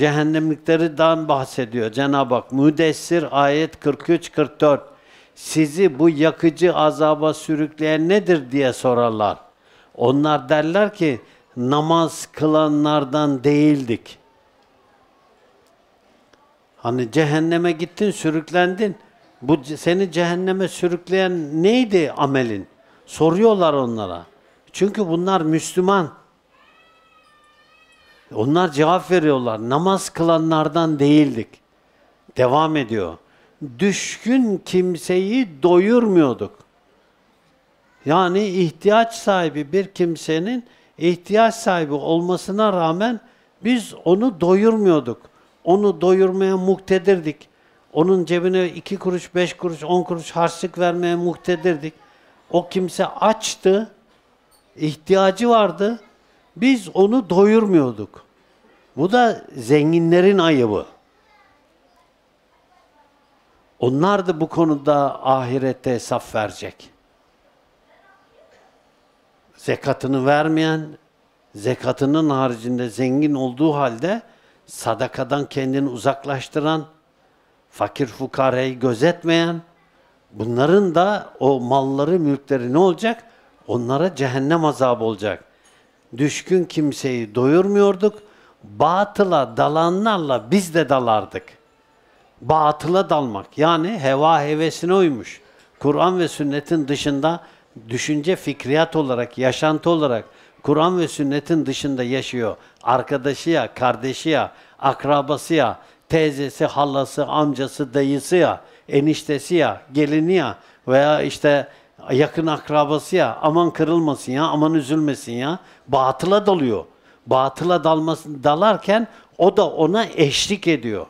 Cehennemliklerden bahsediyor Cenab-ı Hak. Müdessir ayet 43-44. Sizi bu yakıcı azaba sürükleyen nedir diye sorarlar. Onlar derler ki namaz kılanlardan değildik. Hani cehenneme gittin, sürüklendin. Bu seni cehenneme sürükleyen neydi amelin? Soruyorlar onlara. Çünkü bunlar Müslüman. Onlar cevap veriyorlar. Namaz kılanlardan değildik. Devam ediyor. Düşkün kimseyi doyurmuyorduk. Yani ihtiyaç sahibi bir kimsenin ihtiyaç sahibi olmasına rağmen biz onu doyurmuyorduk. Onu doyurmaya muktedirdik. Onun cebine iki kuruş, beş kuruş, on kuruş harçlık vermeye muktedirdik. O kimse açtı, ihtiyacı vardı. Biz onu doyurmuyorduk. Bu da zenginlerin ayıbı. Onlar da bu konuda ahirette hesap verecek. Zekatını vermeyen, zekatının haricinde zengin olduğu halde sadakadan kendini uzaklaştıran, fakir fukarayı gözetmeyen, bunların da o malları, mülkleri ne olacak? Onlara cehennem azabı olacak. Düşkün kimseyi doyurmuyorduk, batıla dalanlarla biz de dalardık. Batıla dalmak yani heva hevesine uymuş. Kur'an ve sünnetin dışında düşünce fikriyat olarak, yaşantı olarak Kur'an ve sünnetin dışında yaşıyor. Arkadaşı ya, kardeşi ya, akrabası ya, teyzesi, halası, amcası, dayısı ya, eniştesi ya, gelini ya veya işte yakın akrabası ya aman kırılmasın ya, aman üzülmesin ya. Batıla dalıyor batıla dalmasını dalarken o da ona eşlik ediyor.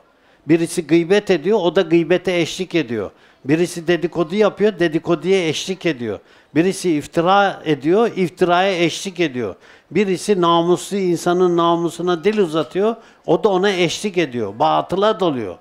Birisi gıybet ediyor, o da gıybete eşlik ediyor. Birisi dedikodu yapıyor, dedikoduya eşlik ediyor. Birisi iftira ediyor, iftiraya eşlik ediyor. Birisi namuslu insanın namusuna dil uzatıyor, o da ona eşlik ediyor. Batıla dalıyor.